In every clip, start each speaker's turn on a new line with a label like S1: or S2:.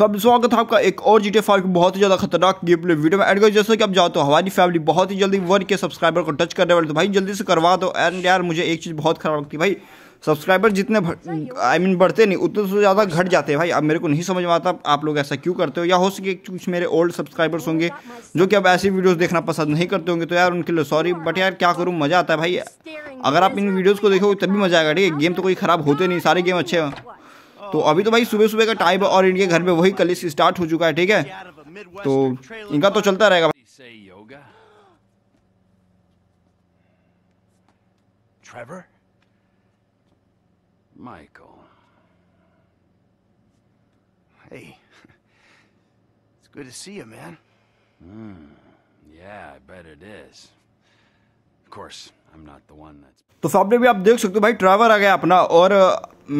S1: सब स्वागत है आपका एक और जी टी फाइव की बहुत ही ज़्यादा खतरनाक गेम प्ले वीडियो में एंड जैसे कि आप जाओ तो हमारी फैमिली बहुत ही जल्दी वन के सब्सक्राइबर को टच करने वाले तो भाई जल्दी से करवा दो एंड यार मुझे एक चीज़ बहुत खराब लगती है भाई सब्सक्राइबर जितने आई मीन बढ़ते नहीं उतने से ज़्यादा घट जाते हैं भाई अब मेरे को नहीं समझ में आता आप लोग ऐसा क्यों करते हो या हो सके कुछ मेरे ओल्ड सब्सक्राइबर्स होंगे जो कि अब ऐसी वीडियोस देखना पसंद नहीं करते होंगे तो यार उनके लिए सॉरी बट यार क्या करूँ मज़ा आता है भाई अगर आप इन वीडियोज़ को देखोगे तभी मज़ा आएगा ठीक है गेम तो कोई ख़राब होते नहीं सारे गेम अच्छे हैं तो अभी तो भाई सुबह सुबह का टाइम और इनके घर में वही कलिस स्टार्ट हो चुका है ठीक है तो इनका तो चलता रहेगा Trevor? Michael. Hey, it's good to see you, man. Mm, yeah, I bet it is. course, I'm not the one that's... तो सामने भी आप देख सकते हो भाई ड्राइवर आ गया अपना और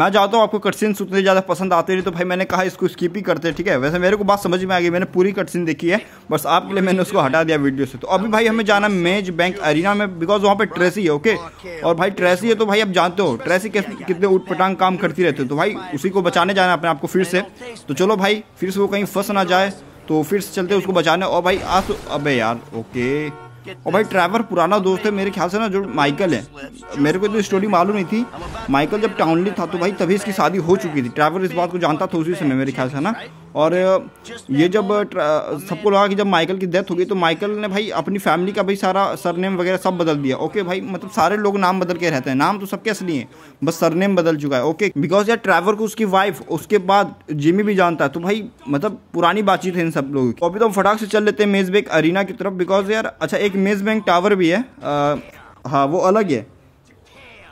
S1: मैं चाहता हूँ आपको कटसिन उतनी ज़्यादा पसंद आते नहीं तो भाई मैंने कहा इसको स्किप ही करते हैं ठीक है वैसे मेरे को बात समझ में आ गई मैंने पूरी कटसिन देखी है बस आपके लिए मैंने उसको हटा दिया वीडियो से तो अभी भाई हमें जाना मेज बैंक अरिना में बिकॉज वहाँ पर ट्रेसी है ओके और भाई ट्रेसी है तो भाई आप जानते हो ट्रेसी कितने उठ काम करती रहती है तो भाई उसी को बचाने जाना अपने आपको फिर से तो चलो भाई फिर से वो कहीं फंस ना जाए तो फिर से चलते उसको बचाने और भाई आस अबे यार ओके और भाई ट्रैवर पुराना दोस्त है मेरे ख्याल से ना जो माइकल है मेरे को तो स्टोरी मालूम नहीं थी माइकल जब टाउनली था तो भाई तभी इसकी शादी हो चुकी थी ट्रैवर इस बात को जानता था उसी समय मेरे ख्याल से ना और ये जब सबको लगा कि जब माइकल की डेथ हो गई तो माइकल ने भाई अपनी फैमिली का भाई सारा सरनेम वगैरह सब बदल दिया ओके भाई मतलब सारे लोग नाम बदल के रहते हैं नाम तो सबके असली है बस सरनेम बदल चुका है ओके बिकॉज यार ट्रैवर को उसकी वाइफ उसके बाद जिमी भी जानता है तो भाई मतलब पुरानी बातचीत है इन सब लोगों की अभी तो हम फटाक से चल लेते हैं मेजबैंक अरीना की तरफ बिकॉज यार अच्छा एक मेज बैंक टावर भी है हाँ वो अलग है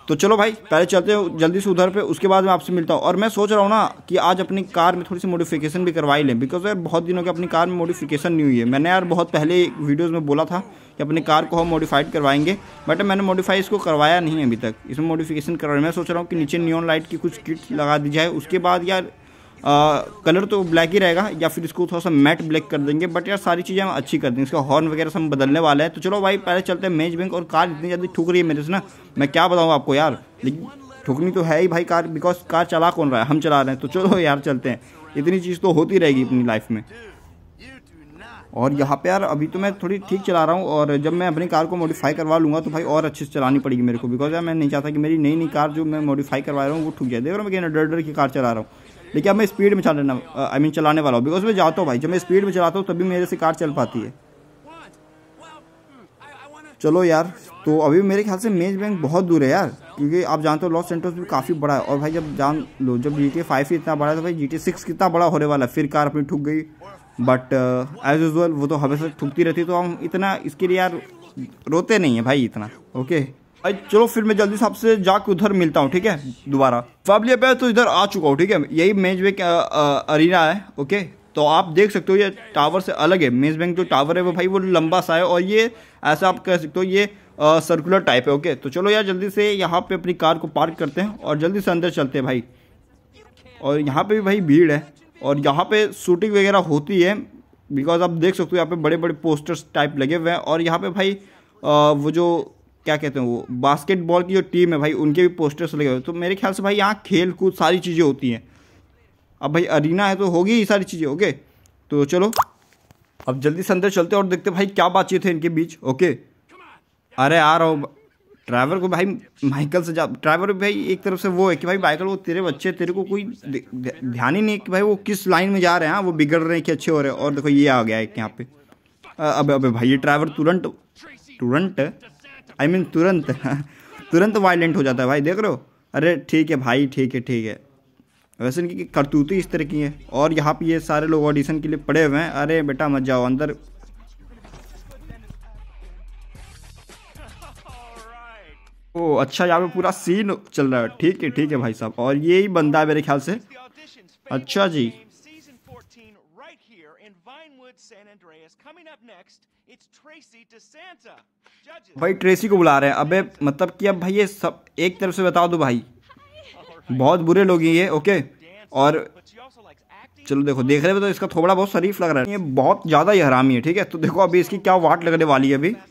S1: तो चलो भाई पहले चलते हो जल्दी से उधर पे उसके बाद मैं आपसे मिलता हूँ और मैं सोच रहा हूँ ना कि आज अपनी कार में थोड़ी सी मॉडिफिकेशन भी करवाई लें बिकॉज यार बहुत दिनों के अपनी कार में मॉडिफिकेशन नहीं हुई है मैंने यार बहुत पहले वीडियोज़ में बोला था कि अपनी कार को हम मॉडिफाइड करवाएंगे बट मैंने मॉडिफाई इसको करवाया नहीं अभी तक इसमें मॉडिफिकेशन करवाया मैं सोच रहा हूँ कि नीचे न्यून लाइट की कुछ किट लगा दी जाए उसके बाद यार आ, कलर तो ब्लैक ही रहेगा या फिर इसको थोड़ा सा मैट ब्लैक कर देंगे बट यार सारी चीज़ें हम अच्छी कर देंगे इसका हॉर्न वगैरह सब बदलने वाला है तो चलो भाई पहले चलते हैं मेज बैंक और कार इतनी जल्दी ठुक रही है मेरे से ना मैं क्या बताऊँ आपको यार लेकिन ठुकनी तो है ही भाई कार बिकॉज कार चला कौन रहा है हम चला रहे हैं तो चलो यार चलते हैं इतनी चीज़ तो होती रहेगी अपनी लाइफ में और यहाँ पे यार अभी तो मैं थोड़ी ठीक चला रहा हूँ और जब मैं अपनी कार को मॉडिफाई करवा लूँगा तो भाई और अच्छे से चलानी पड़ेगी मेरे को बिकॉज यार मैं नहीं चाहता कि मेरी नई नई कार जो मैं मॉडिफाई करवा रहा हूँ वो ठुक जाए देख रहा हूँ मैं डर डर की कार चला रहा हूँ लेकिन अब मैं स्पीड में चलाना आई मीन चलाने वाला हूँ बिकॉज मैं जाता हूँ भाई जब मैं स्पीड में चलाता हूँ तभी मेरे से कार चल पाती है चलो यार तो अभी मेरे ख्याल से मेज बैंक बहुत दूर है यार क्योंकि आप जानते हो लॉस सेंटर्स भी काफ़ी बड़ा है और भाई जब जान लो जब जी टी फाइव ही इतना बड़ा है तो भाई जी टी सिक्स कितना बड़ा होने वाला है फिर कार अपनी ठुक गई बट एज यूजल वो तो हमेशा ठुकती रहती तो हम इतना इसके लिए यार रोते नहीं है भाई इतना ओके चलो फिर मैं जल्दी से आपसे जाके उधर मिलता हूँ ठीक है दोबारा फाइनली अब तो इधर आ चुका हूँ ठीक है यही मेज बैंक अरीना है ओके तो आप देख सकते हो ये टावर से अलग है मेज बैंक जो टावर है वो भाई वो लंबा सा है और ये ऐसा आप कह सकते हो ये सर्कुलर टाइप है ओके तो चलो यार जल्दी से यहाँ पर अपनी कार को पार्क करते हैं और जल्दी से अंदर चलते हैं भाई और यहाँ पर भी भाई भीड़ है और यहाँ पर शूटिंग वगैरह होती है बिकॉज आप देख सकते हो यहाँ पे बड़े बड़े पोस्टर्स टाइप लगे हुए हैं और यहाँ पे भाई आ, वो जो क्या कहते हैं वो बास्केटबॉल की जो टीम है भाई उनके भी पोस्टर्स लगे हुए तो मेरे ख्याल से भाई यहाँ खेल कूद सारी चीज़ें होती हैं अब भाई अरीना है तो होगी ही सारी चीज़ें ओके तो चलो अब जल्दी से अंदर चलते और देखते भाई क्या बातचीत है इनके बीच ओके अरे आ रहा हूँ ड्राइवर को भाई माइकल से जा ड्राइवर भाई एक तरफ से वो है कि भाई माइकल वो तेरे बच्चे तेरे को कोई ध्यान ही नहीं कि भाई वो किस लाइन में जा रहे हैं हाँ, वो बिगड़ रहे हैं कि अच्छे हो रहे हैं और देखो ये आ गया है यहाँ पे अबे अबे भाई ये ड्राइवर तुरंत तुरंत आई I मीन mean, तुरंत तुरंत वायलेंट हो जाता है भाई देख रहे हो अरे ठीक है भाई ठीक है ठीक है वैसे इनकी करतूती इस तरह की है और यहाँ पे ये सारे लोग ऑडिशन के लिए पड़े हुए हैं अरे बेटा मत जाओ अंदर ओ अच्छा यहाँ पे पूरा सीन चल रहा है ठीक है ठीक है भाई साहब और ये ही बंदा है मेरे ख्याल से अच्छा जी भाई ट्रेसी को बुला रहे हैं अबे मतलब कि अब भाई ये सब एक तरफ से बता दो तो भाई बहुत बुरे लोग हैं ये ओके और चलो देखो देख रहे हो तो इसका थोड़ा बहुत शरीफ लग रहा है ये बहुत ज़्यादा ही हरामी है ठीक है तो देखो अभी इसकी क्या वाट लगने वाली है अभी oh.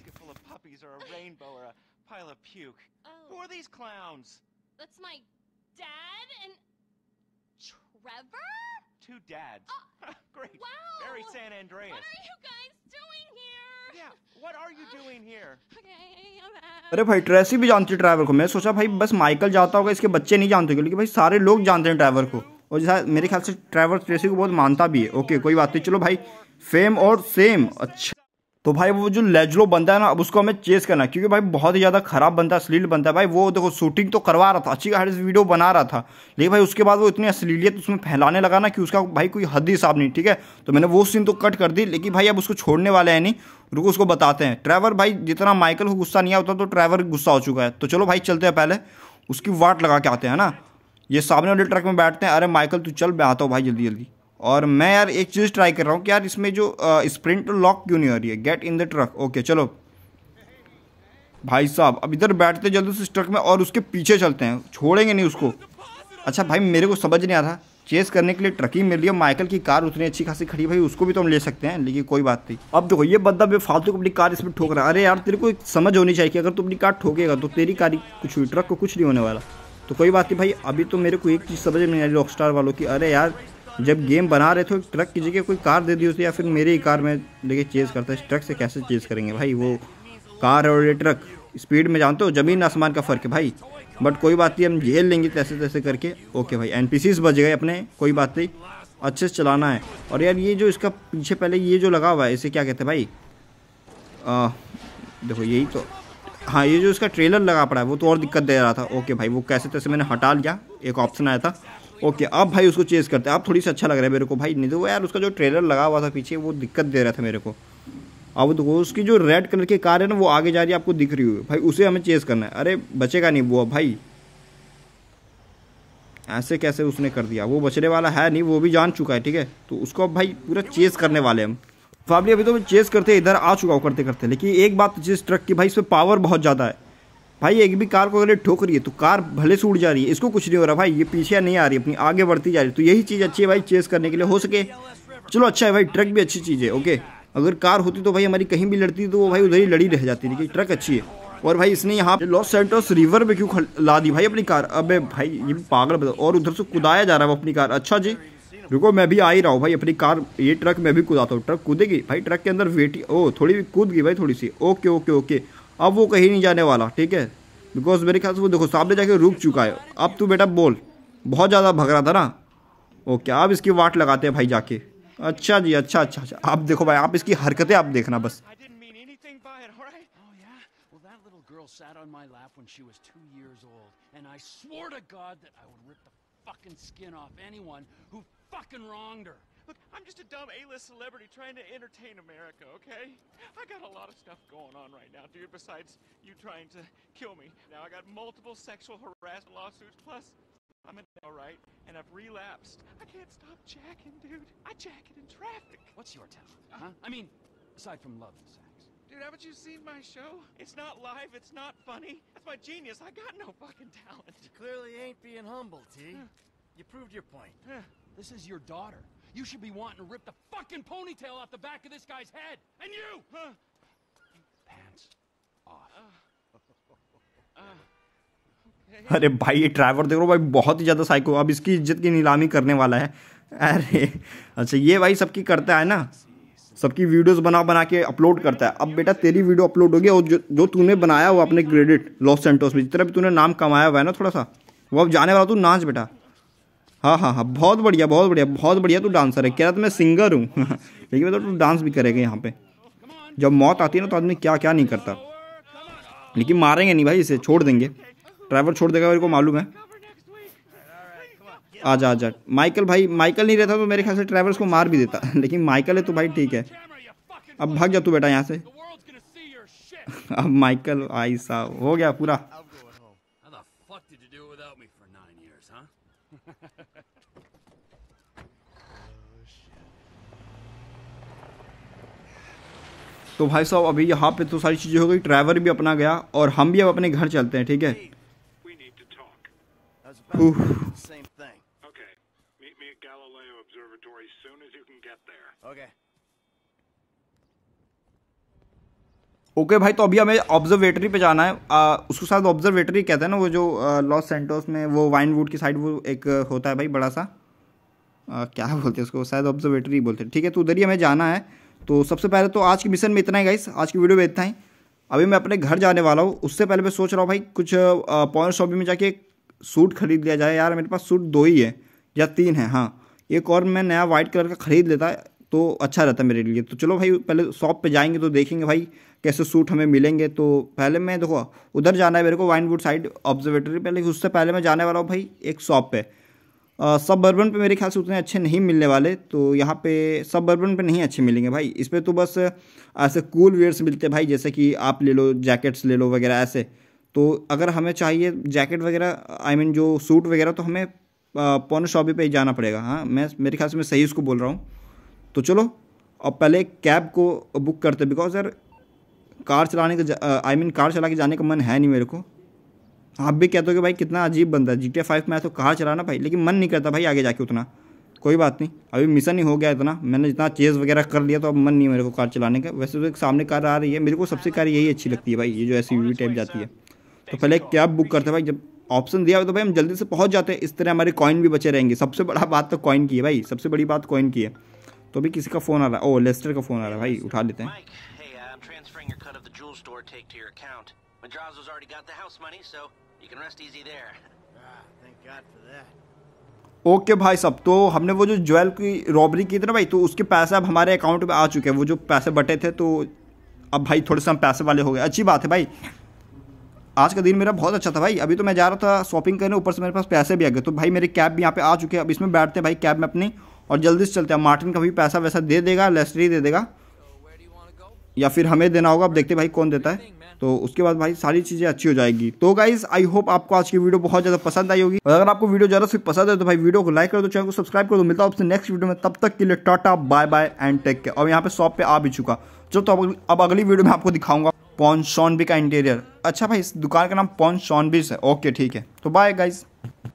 S1: Two dads. Uh, Great. Wow. Very San Andreas. What are you guys? अरे भाई ट्रेसी भी जानती है ड्राइवर को मैं सोचा भाई बस माइकल जाता होगा इसके बच्चे नहीं जानते क्योंकि भाई सारे लोग जानते हैं ड्राइवर को और जैसा मेरे ख्याल से ट्राइवर ट्रेसी को बहुत मानता भी है ओके कोई बात नहीं चलो भाई फेम और सेम अच्छा तो भाई वो जो लेजलो बनता है ना अब उसको हमें चेस करना है क्योंकि भाई बहुत ही ज़्यादा खराब बनता है अश्लील बनता है भाई वो देखो शूटिंग तो करवा रहा था अच्छी हर वीडियो बना रहा था लेकिन भाई उसके बाद वो इतनी अश्लीलियत उसमें फैलाने लगा ना कि उसका भाई कोई हद ही हिसाब नहीं ठीक है तो मैंने वो सीन तो कट कर दी लेकिन भाई अब उसको छोड़ने वाले हैं नहीं रुको उसको बताते हैं ट्रैवर भाई जितना माइकल को गुस्सा नहीं आता तो ट्रैवर गुस्सा हो चुका है तो चलो भाई चलते हैं पहले उसकी वाट लगा के आते हैं ना ये सामने वाले ट्रक में बैठते हैं अरे माइकल तू चल मैं आता हूँ भाई जल्दी जल्दी और मैं यार एक चीज़ ट्राई कर रहा हूँ कि यार इसमें जो स्प्रिंट लॉक क्यों नहीं हो रही है get in the truck okay चलो भाई साहब अब इधर बैठते जल्दी उस ट्रक में और उसके पीछे चलते हैं छोड़ेंगे नहीं उसको अच्छा भाई मेरे को समझ नहीं आ रहा चेस करने के लिए ट्रक ही मिल रही है माइकल की कार उतनी अच्छी खासी खड़ी भाई उसको भी तो हम ले सकते हैं लेकिन कोई बात नहीं अब देखो ये बंदा फालतू को अपनी कार इसमें ठोक रहा है अरे यार तेरे को एक समझ होनी चाहिए कि अगर तू अपनी कार ठोकेगा तो तेरी कार कुछ हुई ट्रक को कुछ नहीं होने वाला तो कोई बात नहीं भाई अभी तो मेरे को एक चीज़ समझ में नहीं आ रही रॉक स्टार वालों की अरे यार जब गेम बना रहे थे तो ट्रक की जगह कोई कार दे दी होती या फिर मेरी ही कार में देखिए चेज़ करता है ट्रक से कैसे चेज़ करेंगे भाई वो कार और ये ट्रक स्पीड में जानते हो जमीन आसमान का फ़र्क है भाई बट कोई बात नहीं हम झेल लेंगे तैसे तैसे करके ओके भाई एन बच गए अपने कोई बात नहीं अच्छे से चलाना है और यार ये जो इसका पीछे पहले ये जो लगा हुआ है इसे क्या कहते हैं भाई आ, देखो यही तो हाँ ये जो इसका ट्रेलर लगा पड़ा है वो तो और दिक्कत दे रहा था ओके भाई वो कैसे तैसे मैंने हटा लिया एक ऑप्शन आया था ओके अब भाई उसको चेज करते आप थोड़ी सी अच्छा लग रहा है मेरे को भाई नहीं तो यार उसका जो ट्रेलर लगा हुआ था पीछे वो दिक्कत दे रहा था मेरे को अब तो उसकी जो रेड कलर की कार है ना वो आगे जा रही है आपको दिख रही हुई भाई उसे हमें चेज करना है अरे बचेगा नहीं वो भाई ऐसे कैसे उसने कर दिया वो बचने वाला है नहीं वो भी जान चुका है ठीक है तो उसको अब भाई पूरा चेस करने वाले हम फैमिली तो अभी तो चेस करते इधर आ चुका हूँ करते करते लेकिन एक बात जिस ट्रक की भाई इसमें पावर बहुत ज़्यादा है भाई एक भी कार को अगर ठोक रही है तो कार भले से उड़ जा रही है इसको कुछ नहीं हो रहा भाई ये पीछे नहीं आ रही अपनी आगे बढ़ती जा रही है तो यही चीज़ अच्छी है भाई चेस करने के लिए हो सके चलो अच्छा है भाई ट्रक भी अच्छी चीज़ है ओके अगर कार होती तो भाई हमारी कहीं भी लड़ती तो वो भाई उधर ही लड़ी रह जाती थी ट्रक अच्छी है और भाई इसने यहाँ लॉस सेंटोस रिवर में क्यों ला दी भाई अपनी कार अब भाई ये पागल बता और उधर से कुदाया जा रहा है वो अपनी कार अच्छा जी रुको मैं भी आ ही रहा हूँ भाई अपनी कार ये ट्रक मैं भी कुदाता हूँ ट्रक कूदेगी भाई ट्रक के अंदर वेटी ओ थोड़ी कूद गई भाई थोड़ी सी ओके ओके ओके अब वो कहीं नहीं जाने वाला ठीक है बिकॉज मेरे ख्याल से वो देखो सामने जाके रुक चुका है अब तू बेटा बोल बहुत ज़्यादा भग रहा था ना ओके अब इसकी वाट लगाते हैं भाई जाके अच्छा जी अच्छा अच्छा अच्छा आप देखो भाई आप इसकी हरकतें आप देखना बस oh, fucking wronged her. just a dumb A-list celebrity trying to entertain America, okay? I got a lot of stuff going on right now, dude, besides you trying to kill me. Now I got multiple sexual harassment lawsuits, plus I'm in all right, and I've relapsed. I can't stop jacking, dude. I jack it in traffic. What's your talent, huh? I mean, aside from love and sex. Dude, haven't you seen my show? It's not live, it's not funny. That's my genius. I got no fucking talent. You clearly ain't being humble, T. you proved your point. this is your daughter. You should be wanting to rip the fucking ponytail off the back of this guy's head! And you! Huh? Pants off. अरे भाई ये driver देख रहा भाई बहुत ही ज़्यादा psycho अब इसकी इज्जत की नीलामी करने वाला है अरे अच्छा ये भाई सबकी करता है ना सबकी वीडियोस बना बना के अपलोड करता है अब बेटा तेरी वीडियो अपलोड होगी और जो जो तूने बनाया हुआ अपने क्रेडिट लॉस सेंटोस में जितना भी तूने नाम कमाया हुआ है ना थोड़ा सा वो अब जाने वाला तू नाच बेटा हाँ हाँ हाँ बहुत बढ़िया बहुत बढ़िया बहुत बढ़िया तू डांसर है कह रहा था मैं सिंगर हूँ लेकिन मतलब तू डांस भी करेगा यहाँ पे जब मौत आती है ना तो आदमी क्या क्या नहीं करता लेकिन मारेंगे नहीं भाई इसे छोड़ देंगे ड्राइवर छोड़ देगा मेरे को मालूम है आजा आजा माइकल भाई माइकल नहीं रहता तो मेरे ख्याल से ड्राइवर्स को मार भी देता लेकिन माइकल है तो भाई ठीक है अब भाग जा तू बेटा यहाँ से अब माइकल आई साहब हो गया पूरा तो भाई साहब अभी यहाँ पे तो सारी चीज़ें हो गई ड्राइवर भी अपना गया और हम भी अब अपने घर चलते हैं ठीक है ओके okay, भाई तो अभी हमें ऑब्जर्वेटरी पे जाना है आ, उसके साथ ऑब्जर्वेटरी कहते हैं ना वो जो लॉस सेंटोस में वो वाइनवुड की साइड वो एक होता है भाई बड़ा सा आ, क्या बोलते हैं उसको शायद ऑब्जर्वेटरी बोलते हैं ठीक है तो उधर ही हमें जाना है तो सबसे पहले तो आज के मिशन में इतना ही गाइस आज की वीडियो में इतना ही अभी मैं अपने घर जाने वाला हूँ उससे पहले मैं सोच रहा हूँ भाई कुछ पॉइंट शॉपिंग में जाके सूट खरीद लिया जाए यार मेरे पास सूट दो ही है या तीन है हाँ एक और मैं नया वाइट कलर का ख़रीद लेता तो अच्छा रहता मेरे लिए तो चलो भाई पहले शॉप पे जाएंगे तो देखेंगे भाई कैसे सूट हमें मिलेंगे तो पहले मैं देखो उधर जाना है मेरे को वाइनवुड साइड ऑब्जर्वेटरी पहले उससे पहले मैं जाने वाला हूँ भाई एक शॉप पे सब बर्बन पर मेरे ख्याल से उतने अच्छे नहीं मिलने वाले तो यहाँ पे सब बर्बन पर नहीं अच्छे मिलेंगे भाई इस पर तो बस ऐसे कूल वेयर्स मिलते भाई जैसे कि आप ले लो जैकेट्स ले लो वगैरह ऐसे तो अगर हमें चाहिए जैकेट वगैरह आई मीन जो सूट वगैरह तो हमें पौन शॉबी पर ही जाना पड़ेगा हाँ मैं मेरे ख्याल से मैं सही उसको बोल रहा हूँ तो चलो अब पहले कैब को बुक करते बिकॉज यार कार चलाने का आई मीन कार चला के जाने का मन है नहीं मेरे को आप भी कहते हो कि भाई कितना अजीब बंदा है जी टी फाइव में तो कहाँ चला ना भाई लेकिन मन नहीं करता भाई आगे जाके उतना कोई बात नहीं अभी मिशन ही हो गया इतना मैंने जितना चेज़ वगैरह कर लिया तो अब मन नहीं मेरे को कार चलाने का वैसे तो एक सामने कार आ रही है मेरे को सबसे कार यही अच्छी लगती है भाई ये जो एस यू टाइप जाती है तो पहले कैब बुक करते भाई जब ऑप्शन दिया तो भाई हम जल्दी से पहुँच जाते हैं इस तरह हमारे कॉइन भी बचे रहेंगे सबसे बड़ा बात तो कॉइन की है भाई सबसे बड़ी बात कॉइन की है तो अभी किसी का फ़ोन आ रहा है ओ लेस्टर का फ़ोन आ रहा है भाई उठा लेते हैं You can rest easy there. Ah, thank God for that. Okay okay भाई सब तो हमने वो जो ज्वेल की रॉबरी की थी ना भाई तो उसके पैसे अब हमारे अकाउंट में आ चुके हैं वो जो पैसे बटे थे तो अब भाई थोड़े से हम पैसे वाले हो गए अच्छी बात है भाई आज का दिन मेरा बहुत अच्छा था भाई अभी तो मैं जा रहा था शॉपिंग करने ऊपर से मेरे पास पैसे भी आ गए तो भाई मेरे कैब भी यहाँ पे आ चुके हैं अब इसमें बैठते हैं भाई कैब में अपनी और जल्दी से चलते हैं मार्टिन का भी पैसा वैसा दे देगा लेस्ट्री दे देगा या फिर हमें देना होगा अब देखते भाई कौन देता है तो उसके बाद भाई सारी चीज़ें अच्छी हो जाएगी तो गाइज आई होप आपको आज की वीडियो बहुत ज़्यादा पसंद आई होगी और अगर आपको वीडियो ज़्यादा से पसंद है तो भाई वीडियो को लाइक कर दो चैनल को सब्सक्राइब कर दो मिलता हूँ आपसे नेक्स्ट वीडियो में तब तक के लिए tata bye bye and take care और यहाँ पे शॉप पे आ भी चुका चलो तो अब अगली वीडियो में आपको दिखाऊंगा पॉन शॉनबी का इंटीरियर अच्छा भाई इस दुकान का नाम पॉन शॉनबीस है ओके ठीक है तो बाय गाइज़